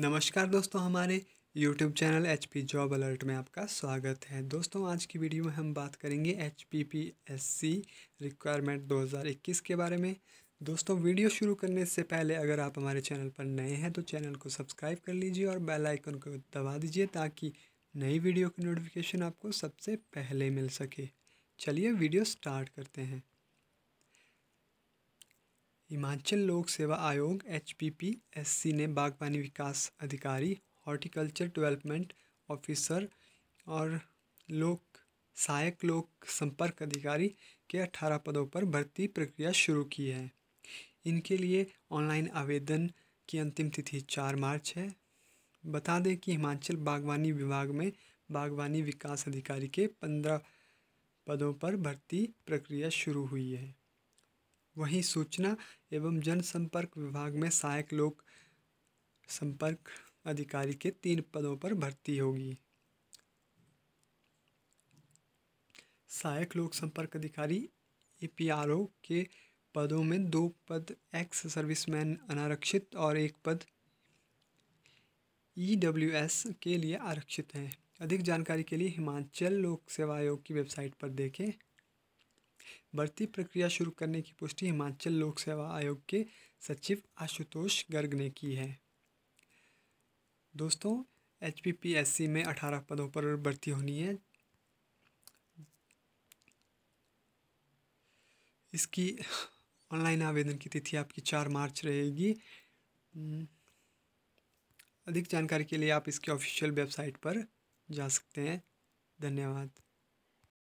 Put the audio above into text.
नमस्कार दोस्तों हमारे YouTube channel H P job alert में आपका स्वागत है दोस्तों आज की वीडियो में हम बात करेंगे H P P S C requirement दो हज़ार इक्कीस के बारे में दोस्तों वीडियो शुरू करने से पहले अगर आप हमारे चैनल पर नए हैं तो चैनल को सब्सक्राइब कर लीजिए और बेल आइकन को दबा दीजिए ताकि नई वीडियो की नोटिफिकेशन आपको सबसे पहले मिल सके चलिए वीडियो स्टार्ट करते हैं हिमाचल लोक सेवा आयोग एच एचपीपीएससी ने बागवानी विकास अधिकारी हॉर्टिकल्चर डेवलपमेंट ऑफिसर और लोक सहायक लोक संपर्क अधिकारी के अठारह पदों पर भर्ती प्रक्रिया शुरू की है इनके लिए ऑनलाइन आवेदन की अंतिम तिथि चार मार्च है बता दें कि हिमाचल बागवानी विभाग में बागवानी विकास अधिकारी के पंद्रह पदों पर भर्ती प्रक्रिया शुरू हुई है वहीं सूचना एवं जनसंपर्क विभाग में सहायक लोक संपर्क अधिकारी के तीन पदों पर भर्ती होगी सहायक लोक संपर्क अधिकारी ए के पदों में दो पद एक्स सर्विसमैन अनारक्षित और एक पद ई e के लिए आरक्षित हैं अधिक जानकारी के लिए हिमाचल लोक सेवा आयोग की वेबसाइट पर देखें भर्ती प्रक्रिया शुरू करने की पुष्टि हिमाचल लोक सेवा आयोग के सचिव आशुतोष गर्ग ने की है दोस्तों एच में अठारह पदों पर भर्ती होनी है इसकी ऑनलाइन आवेदन की तिथि आपकी चार मार्च रहेगी हम्म, अधिक जानकारी के लिए आप इसके ऑफिशियल वेबसाइट पर जा सकते हैं धन्यवाद